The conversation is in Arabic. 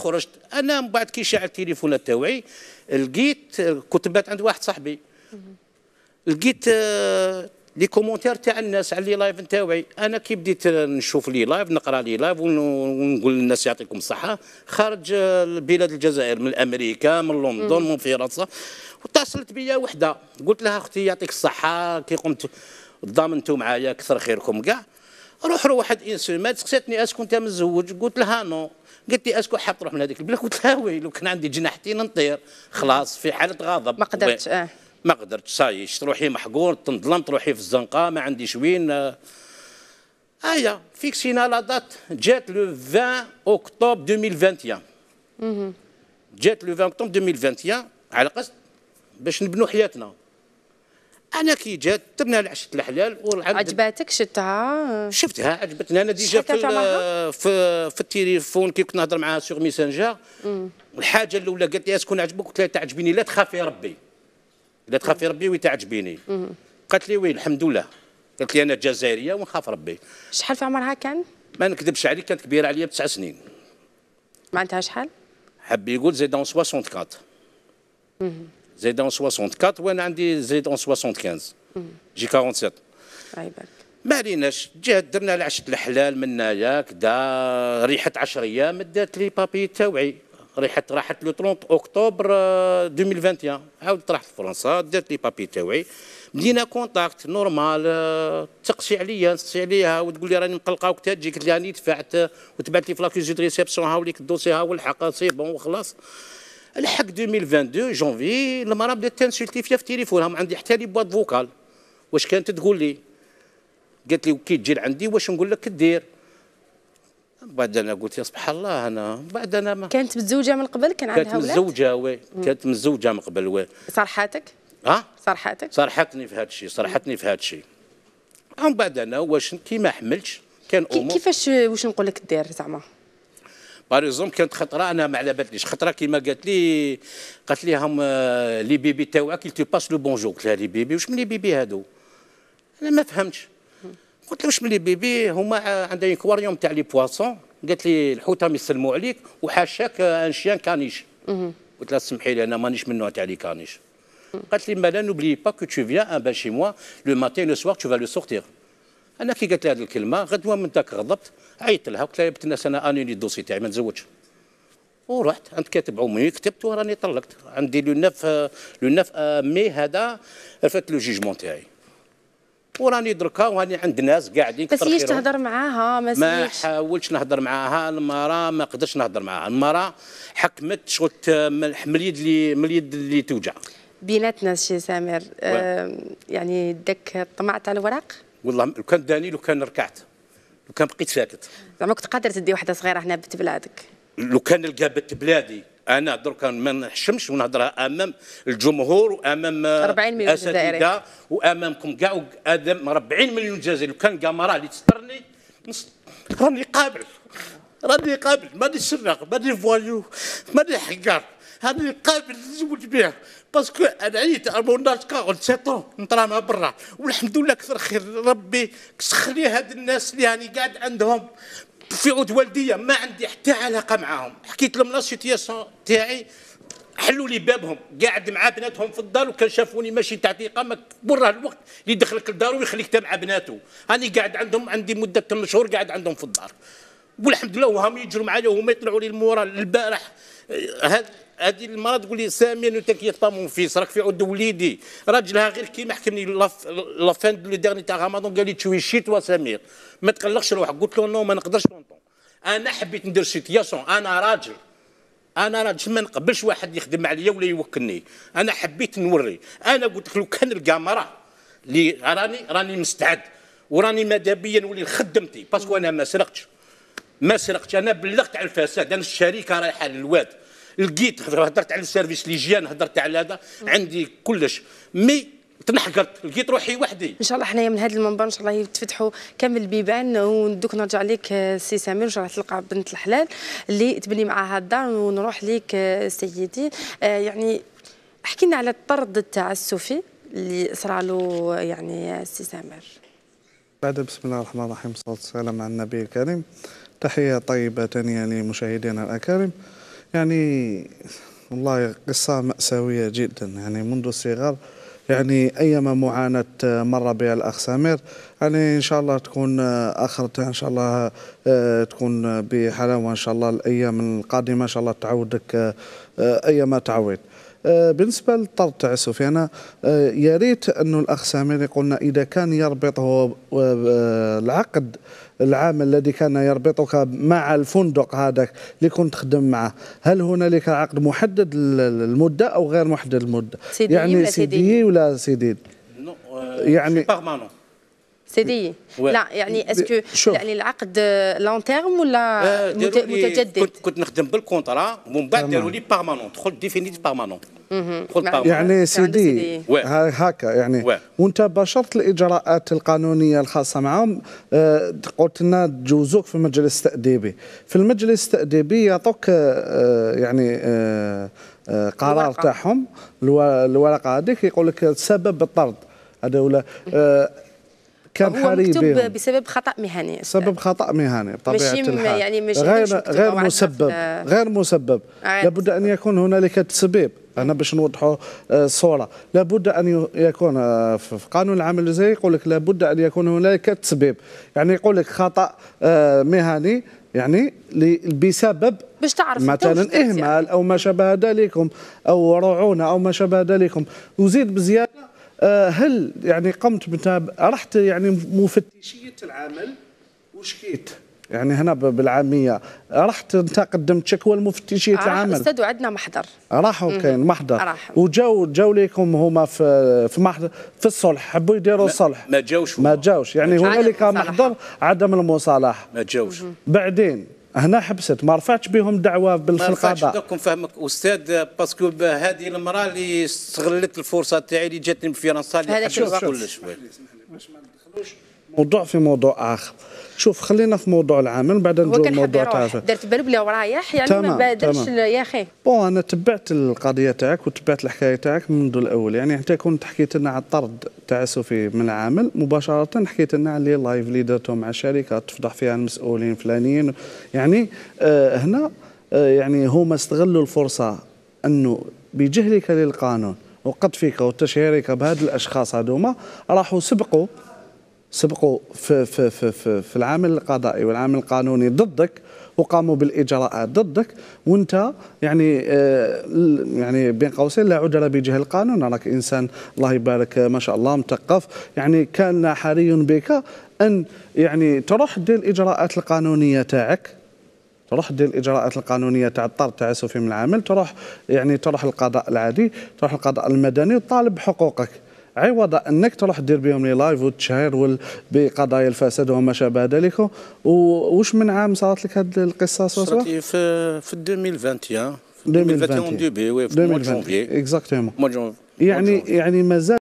خرجت انا من بعد كي شاع التليفون تاوعي لقيت كنت بات عند واحد صاحبي لقيت آه، لي كومونتير تاع الناس على لي لايف نتاوعي انا كي بديت نشوف لي لايف نقرا لي لايف ونقول للناس يعطيكم الصحه خارج آه، بلاد الجزائر من امريكا من لندن من فرنسا واتصلت بيا وحده قلت لها اختي يعطيك الصحه كي قمت ضامنتو معايا كثر خيركم كاع روح روح واحد ما سقساتني اسكو انت متزوج قلت لها نو قلت لي اسكو حاب تروح من هذيك البلاك قلت لها وي لو كان عندي جناحتين نطير خلاص في حاله غضب ما قدرتش اه ما قدرتش صايش تروحي محقور تنظلم تروحي في الزنقه ما عنديش وين آه ايا فيكسينا لا دات جات لو 20 اكتوبر 2021 جات لو 20 اكتوبر 2021 على قصد باش نبنوا حياتنا انا كي جات درنا العشاء الحلال والعبد عجباتك شفتها شفتها عجبتنا انا ديجا في, في في التليفون كي كنت نهضر معاها سيغ ميسنجر الحاجه الاولى قالت لي اسكون عجبك قلت لها تعجبني لا تخافي ربي لا تخافي ربي وتعجبيني قالت لي وي الحمد لله قالت لي انا جزائريه ونخاف ربي شحال في عمرها كان ما نكذبش عليك كانت كبيره عليا بتسع سنين معناتها شحال حبي يقول زيدون 64 زايد ان 64 وانا عندي زايد ان 75 جي 47 ما عليناش جه درنا العشت الحلال من هنايا كدا ريحه 10 ايام دات لي بابي تاوعي ريحه راحت لو 30 اكتوبر 2021 عاود طرحت لفرنسا دات لي بابي تاوعي بدينا كونتاكت نورمال تقسي عليا تقسي عليها وتقول لي راني مقلقه وقتها تجي قلت لها راني دفعت وتبعت لي في لاكوزي ريسبسيون هاوليك الدوسي هاو الحق سي بون وخلاص لحق 2022 جونفي المراه بدات تنسلتي فيها في تليفونها عندي حتى لي بواد فوكال واش كانت تقول لي قالت لي كي تجي لعندي واش نقول لك دير بعد انا قلت يا سبحان الله انا بعد انا ما كانت متزوجه من قبل كان عندها كانت متزوجه وي كانت متزوجه من قبل وي صرحاتك؟ ها؟ صرحاتك؟ صرحتني في هذا الشيء صرحتني في هذا الشيء من بعد انا واش كي ما حملتش كان امور كيفاش واش نقول لك دير زعما؟ باريزوم كانت خطره انا ما على باليش خطره كيما قالت لي قالت لي هم آه، لي بيبي تاوعك تو باس لو بونجور قلت لها لي بيبي واش من لي بيبي هادو انا ما فهمتش قلت لها واش من لي بيبي هما آه، عندهم كواريوم تاع لي بواسون قالت لي الحوتام يسلموا عليك وحاشاك ان شيان كانيش قلت لها سمحي لي انا مانيش من النوع تاع لي كانيش قالت لي مالا نوبلي با كو تو فيان ان بان شي موا لو ماتين لو سوار تو فا لو سورتير انا كي قالت لي هذه الكلمه غدوه من ذاك غضبت عيطت لها قلت لها يا بنت الناس انا انوني الدوسي تاعي ما نتزوجش ورحت عند كاتب عمومي كتبت وراني طلقت عندي لو نوف لو نوف مي هذا رفدت لو جيجمون تاعي وراني دركا وراني عند ناس قاعدين بس هيش تهضر معاها ما ما حاولتش نهضر معاها المراه ما قدرتش نهضر معاها المراه حكمت شغل من اليد اللي من اليد اللي توجع بيناتنا شي سامر آه يعني داك الطمع تاع الورق والله لو كان داني لو كان ركعت لو كان بقيت ساكت زعما كنت قادر تدي وحده صغيره هنا بنت بلادك لو كان نلقى بنت بلادي انا درك ما نحشمش ونهضرها امام الجمهور وامام 40 آه، مليون جزائري وامامكم كاع ادم 40 مليون جزائري لو كان كاميرا اللي تسترني راني قابل راني قابل ما سراق ماني ما ماني حقار راني قابل للزواج بها باسكو انا عييت انا 47 نطلع نطرامها برا والحمد لله كثر خير ربي سخر لي هاد الناس اللي راني قاعد عندهم في عود والديه ما عندي حتى علاقه معاهم حكيت لهم لا سيتياسيون تاعي حلوا لي بابهم قاعد مع بناتهم في الدار وكان شافوني ماشي تاع ثقه ما برا الوقت اللي يدخلك الدار ويخليك مع بناته راني قاعد عندهم عندي مده ثمان شهور قاعد عندهم في الدار والحمد لله وهم يجروا معايا وهم يطلعوا لي المورا البارح هذا هذه المراه تقول لي سامي انا تاكي طامون فيس راك في عود وليدي راجلها غير كيما حكمني لافان دو ديرني تاع رمضان قال لي تشوي شي توا سمير ما تقلقش روحك قلت له نو ما نقدرش لونطون انا حبيت ندير سيتياسيون انا راجل انا راجل ما نقبلش واحد يخدم عليا ولا يوكلني انا حبيت نوري انا قلت لك لو كان الكاميرا اللي راني راني مستعد وراني مادابيا نولي لخدمتي باسكو انا ما سرقتش ما سرقتش انا بلغت على الفساد انا الشركه رايحه للواد لقيت هضرت على السيرفيس ليجيان هضرت على هذا عندي كلش مي تنحقرت لقيت روحي وحدي ان شاء الله حنايا من هذا المنبر ان شاء الله يتفتحوا كامل البيبان وندوك نرجع لك السي آه، سمير ان شاء الله تلقى بنت الحلال اللي تبني معاها الدار ونروح لك آه، سيدي آه، يعني احكي لنا على الطرد التعسفي اللي صرا له يعني السي سمير بعد بسم الله الرحمن الرحيم والصلاه والسلام على النبي الكريم تحيه طيبه ثانيه لمشاهدينا الاكارم يعني والله قصة مأساوية جدا يعني منذ الصغر يعني أيما معاناة مر بها الأخ سمير يعني إن شاء الله تكون آخرتها إن شاء الله آه، تكون بحلاوة إن شاء الله الأيام القادمة إن شاء الله تعودك آه، أيما تعود آه، بالنسبة للطرد التعسفي أنا يا ريت أنه الأخ سمير يقولنا إذا كان يربطه العقد العام الذي كان يربطك مع الفندق هذاك اللي كنت تخدم معه هل هنالك عقد محدد المده او غير محدد المده يعني سيدي ولا سيدي euh, يعني سيدي لا يعني اسكو يعني العقد لون تيرم ولا آه متجدد كنت, كنت نخدم بالكونترا ومن بعد داروا لي بارمانون دخلت ديفينيت بارمانون يعني سيدي هكا يعني وانت باشرت الاجراءات القانونيه الخاصه معهم قلت لنا تجوزوك في المجلس التاديبي في المجلس التاديبي يعطوك يعني قرار تاعهم الورقه هذيك يقول لك سبب الطرد هذا ولا كان حري مكتوب بسبب خطا مهني سبب خطا مهني بطبيعه الحال يعني مش غير آه. غير مسبب غير مسبب لابد ان يكون هنالك تسبيب انا باش نوضحوا الصوره آه، لابد ان يكون آه، في قانون العمل الجزائري يقول لك لابد ان يكون هنالك تسبيب يعني يقول لك خطا مهني يعني بسبب باش تعرف مثلا اهمال يعني. او ما شابه ذلكم او رعونه او ما شابه ذلكم وزيد بزياده آه، هل يعني قمت بتاب رحت يعني مفتشية العمل وشكيت يعني هنا بالعاميه رحت انت قدمت شكوى لمفتشيه العمل استدوا عندنا محضر راحوا كاين محضر راح. وجاو جاو ليكم هما في في محضر في الصلح حبوا يديروا الصلح ما جاوش ما جاوش يعني هنالك محضر عدم المصالحه ما جاوش بعدين هنا حبست ما رفعتش بهم دعوه رفعتش دوك نفهمك استاذ باسكو هذه المراه اللي استغلت الفرصه تاعي اللي جاتني من فرنسا اللي كلش موضوع في موضوع اخر شوف خلينا في موضوع العمل بعد نجوا موضوع تعرف درت بالو بلا ورايح يعني تمام. ما بادرش يا اخي بون انا تبعت القضيه تاعك وتبعت الحكايه تاعك منذ الاول يعني حتى كنت حكيت لنا على الطرد سوفي من العمل مباشره حكيت لنا على اللايف اللي درتو مع الشركه تفضح فيها المسؤولين فلانيين يعني آه هنا آه يعني هما استغلوا الفرصه انه بجهلك للقانون وقد فيك وتشهيرك بهاد الاشخاص هذوما راحوا سبقوا سبقوا في, في, في, في, في العامل القضائي والعامل القانوني ضدك وقاموا بالاجراءات ضدك وانت يعني آه، يعني بين قوسين لا عذر بجهه القانون راك انسان الله يبارك ما شاء الله مثقف يعني كان حري بك ان يعني تروح دير الاجراءات القانونيه تاعك تروح دير الاجراءات القانونيه تاع الطرد التعسفي من العمل تروح يعني تروح القضاء العادي تروح القضاء المدني وتطالب بحقوقك عوض انك تروح دير بهم لي لايف وتشهر بقضايا الفساد وما شابه ذلك واش من عام صارت لك هذه القصه صارت لي في في 2021 2021 ديبي وي في 2021 اكزاكتومون يعني يعني مازال